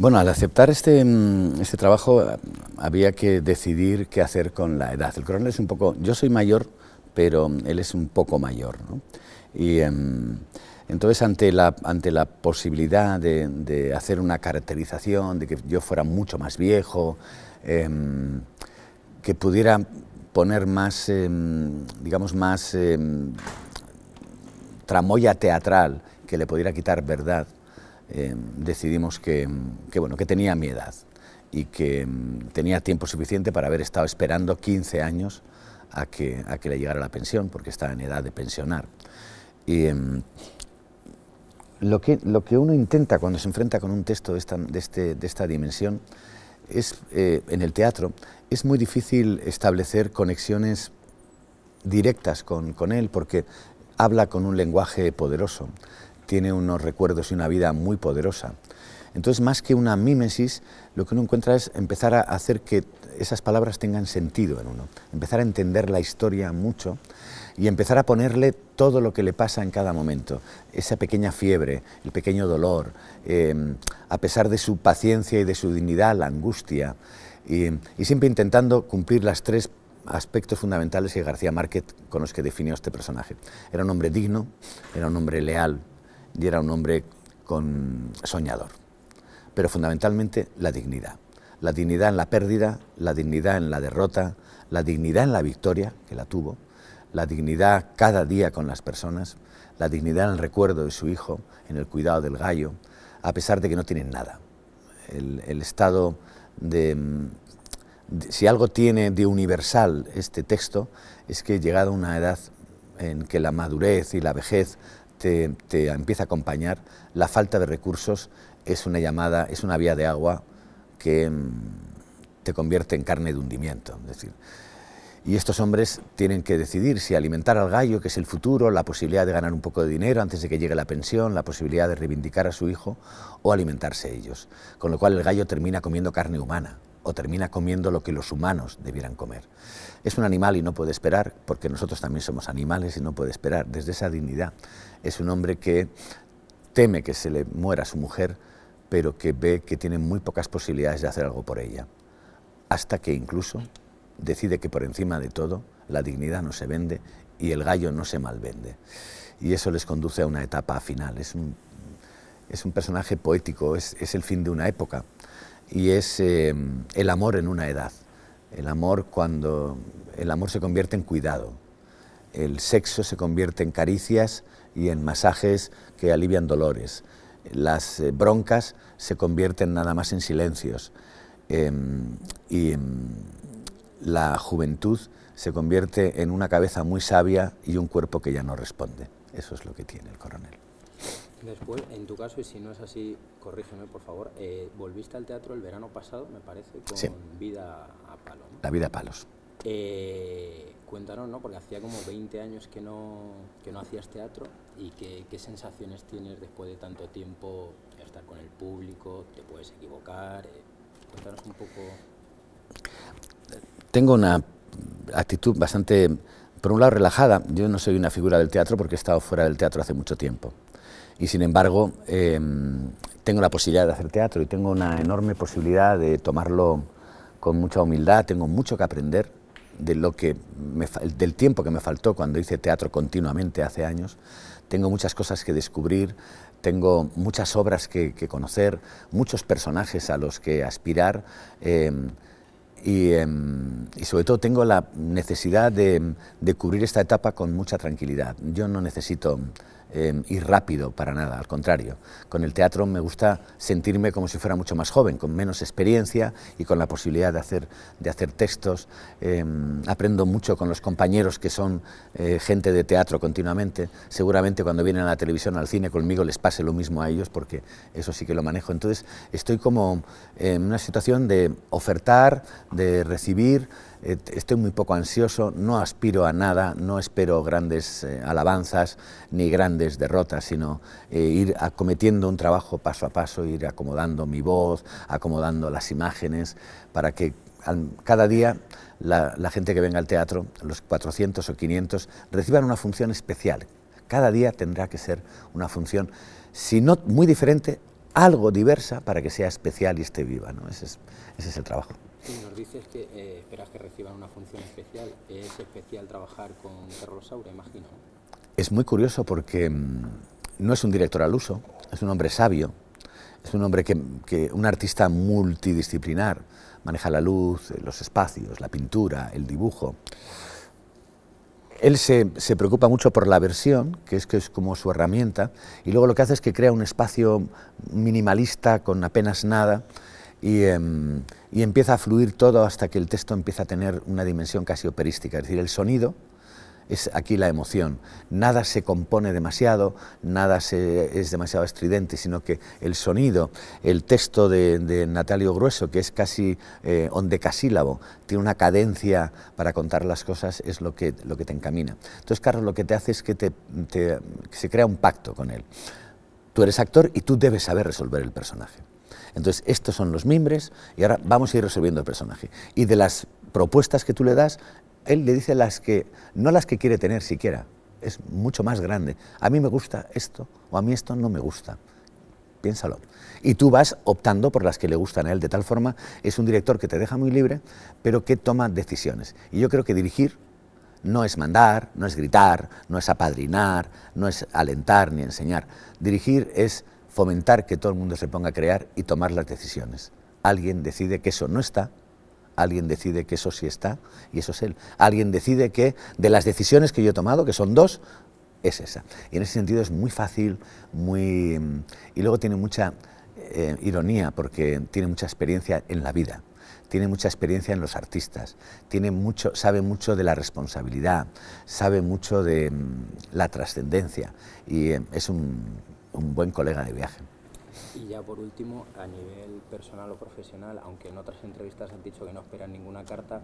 Bueno, al aceptar este, mm, este trabajo eh, había que decidir qué hacer con la edad. El coronel es un poco, yo soy mayor, pero mm, él es un poco mayor. Y em, entonces ante la, posibilidad de, hacer una caracterización, de que yo fuera mucho más viejo, em, que pudiera poner más, em, digamos, más tramoya teatral, que le pudiera quitar verdad Em, decidimos em, que, bueno, que tenía mi edad y que em, tenía tiempo suficiente para haber estado esperando 15 años a que, a que le llegara la pensión, porque estaba en edad de pensionar. lo, que, lo que uno intenta cuando se enfrenta con un texto de esta, este, dimensión es, eh, en el teatro, es muy difícil establecer conexiones directas con, con él, porque habla con un lenguaje poderoso tiene unos recuerdos y una vida muy poderosa. Entonces, más que una mímesis, lo que uno encuentra es empezar a hacer que esas palabras tengan sentido en uno, empezar a entender la historia mucho y empezar a ponerle todo lo que le pasa en cada momento, esa pequeña fiebre, el pequeño dolor, em, a pesar de su paciencia y de su dignidad, la angustia, y, y siempre intentando cumplir las tres aspectos fundamentales que García Márquez con los que definió este personaje. Era un hombre digno, era un hombre leal, y era un hombre soñador. Pero fundamentalmente la dignidad. La dignidad en la pérdida, la dignidad en la derrota, la dignidad en la victoria, que la tuvo, la dignidad cada día con las personas, la dignidad en el recuerdo de su hijo, en el cuidado del gallo, a pesar de que no tienen nada. El, estado de, Si algo tiene de universal este texto, es que llegado a una edad en que la madurez y la vejez te, empieza a acompañar, la falta de recursos es una llamada, es una vía de agua que mm, te convierte en carne de hundimiento. decir, y estos hombres tienen que decidir si alimentar al gallo, que es el futuro, la posibilidad de ganar un poco de dinero antes de que llegue la pensión, la posibilidad de reivindicar a su hijo, o alimentarse ellos. Con lo cual el gallo termina comiendo carne humana o termina comiendo lo que los humanos debieran comer. Es un animal y no puede esperar, porque nosotros también somos animales y no puede esperar. Desde esa dignidad es un hombre que teme que se le muera su mujer, pero que ve que tiene muy pocas posibilidades de hacer algo por ella. Hasta que incluso decide que por encima de todo la dignidad no se vende y el gallo no se malvende. Y eso les conduce a una etapa final. Es un, es un personaje poético, es el fin de una época, y es em, el amor en una edad. El amor cuando el amor se convierte en cuidado, el sexo se convierte en caricias y en masajes que alivian dolores, las eh, broncas se convierten nada más en silencios em, y em, la juventud se convierte en una cabeza muy sabia y un cuerpo que ya no responde. Eso es lo que tiene el coronel. Después, en tu caso, y si no es así, corrígeme por favor, eh, volviste al teatro el verano pasado, me parece, con Vida a Palos. La Vida a Palos. Eh, cuéntanos, ¿no? Porque hacía como 20 años que no, hacías teatro y qué sensaciones tienes después de tanto tiempo estar con el público, te puedes equivocar. Eh, cuéntanos un poco. Tengo una actitud bastante, por un lado, relajada. Yo no soy una figura del teatro porque he estado fuera del teatro hace mucho tiempo y sin embargo em, tengo la posibilidad de hacer teatro y tengo una enorme posibilidad de tomarlo con mucha humildad, tengo mucho que aprender de del tiempo que me faltó cuando hice teatro continuamente hace años, tengo muchas cosas que descubrir, tengo muchas obras que, conocer, muchos personajes a los que aspirar. Em, Em, y, sobre todo tengo la necesidad em, de, cubrir esta etapa con mucha tranquilidad. Yo no necesito em, ir rápido para nada, al contrario. Con el teatro me gusta sentirme como si fuera mucho más joven, con menos experiencia y con la posibilidad de hacer, de hacer textos. aprendo mucho con los compañeros que son eh, gente de teatro continuamente. Seguramente cuando vienen a la televisión, al cine conmigo les pase lo mismo a ellos porque eso sí que lo manejo. Entonces estoy como en una situación de ofertar, de recibir, eh, estoy muy poco ansioso, no aspiro a nada, no espero grandes eh, alabanzas ni grandes derrotas, sino eh, ir acometiendo un trabajo paso a paso, ir acomodando mi voz, acomodando las imágenes, para que cada día la, gente que venga al teatro, los 400 o 500, reciban una función especial. Cada día tendrá que ser una función, si no muy diferente, algo diversa para que sea especial y esté viva. ese es el trabajo. Sí, nos dices que eh, esperas que reciban una función especial. ¿Es especial trabajar con Carlos imagino? Es muy curioso porque mm, no es un director al uso, es un hombre sabio, es un hombre que, que un artista multidisciplinar, maneja la luz, eh, los espacios, la pintura, el dibujo. Él se, se, preocupa mucho por la versión, que es, que es como su herramienta, y luego lo que hace es que crea un espacio minimalista con apenas nada, Em, y, empieza a fluir todo hasta que el texto empieza a tener una dimensión casi operística, es decir, el sonido es aquí la emoción, nada se compone demasiado, nada es demasiado estridente, sino que el sonido, el texto de, Natalio Grueso, que es casi eh, ondecasílabo, tiene una cadencia para contar las cosas, es lo que, te encamina. Entonces, Carlos, lo que te hace es que se crea un pacto con él. Tú eres actor y tú debes saber resolver el personaje. Entonces, estos son los mimbres y ahora vamos a ir resolviendo el personaje. Y de las propuestas que tú le das, él le dice las que, no las que quiere tener siquiera, es mucho más grande. A mí me gusta esto o a mí esto no me gusta. Piénsalo. Y tú vas optando por las que le gustan a él. De tal forma, es un director que te deja muy libre, pero que toma decisiones. Y yo creo que dirigir no es mandar, no es gritar, no es apadrinar, no es alentar ni enseñar. Dirigir es fomentar que todo el mundo se ponga a crear y tomar las decisiones. Alguien decide que eso no está, alguien decide que eso sí está, y eso es él. Alguien decide que de las decisiones que yo he tomado, que son dos, es esa. Y en ese sentido es muy fácil, muy... Mm, y luego tiene mucha eh, ironía, porque tiene mucha experiencia en la vida tiene mucha experiencia en los artistas, tiene mucho, sabe mucho de la responsabilidad, sabe mucho de mm, la trascendencia y eh, es un un buen colega de viaje. Y ya por último, a nivel personal o profesional, aunque en otras entrevistas han dicho que no esperan ninguna carta,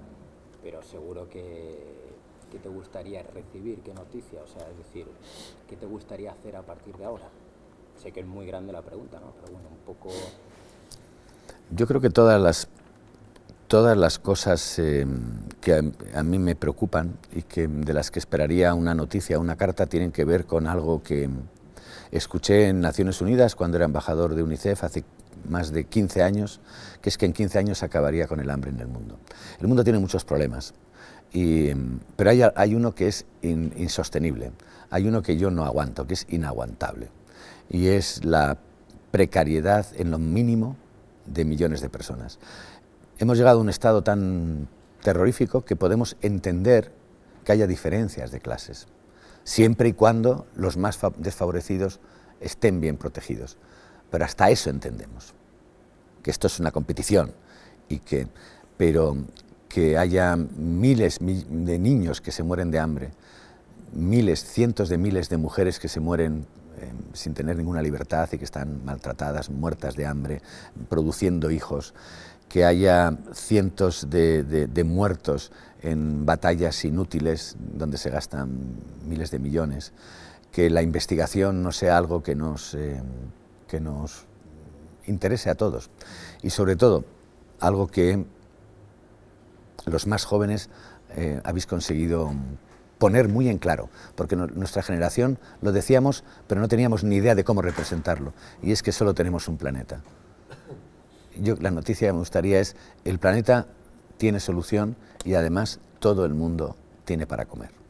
pero seguro que, que te gustaría recibir, qué noticia, o sea, es decir, qué te gustaría hacer a partir de ahora. Sé que es muy grande la pregunta, ¿no? Pero bueno, un poco... Yo creo que todas las, todas las cosas em, que a, mí me preocupan y que de las que esperaría una noticia, una carta, tienen que ver con algo que, Escuché en Naciones Unidas, cuando era embajador de UNICEF, hace más de 15 años, que es que en 15 años acabaría con el hambre en el mundo. El mundo tiene muchos problemas, em, pero hay, uno que es insostenible, hay uno que yo no aguanto, que es inaguantable, y es la precariedad en lo mínimo de millones de personas. Hemos llegado a un estado tan terrorífico que podemos entender que haya diferencias de clases siempre y cuando los más desfavorecidos estén bien protegidos. Pero hasta eso entendemos, que esto es una competición y que, pero que haya miles de niños que se mueren de hambre, miles, cientos de miles de mujeres que se mueren eh, sin tener ninguna libertad y que están maltratadas, muertas de hambre, produciendo hijos que haya cientos de, muertos en batallas inútiles donde se gastan miles de millones, que la investigación no sea algo que nos, eh, que nos interese a todos y sobre todo algo que los más jóvenes eh, habéis conseguido poner muy en claro, porque nuestra generación lo decíamos, pero no teníamos ni idea de cómo representarlo, y es que solo tenemos un planeta yo la noticia que me gustaría es, el planeta tiene solución y además todo el mundo tiene para comer.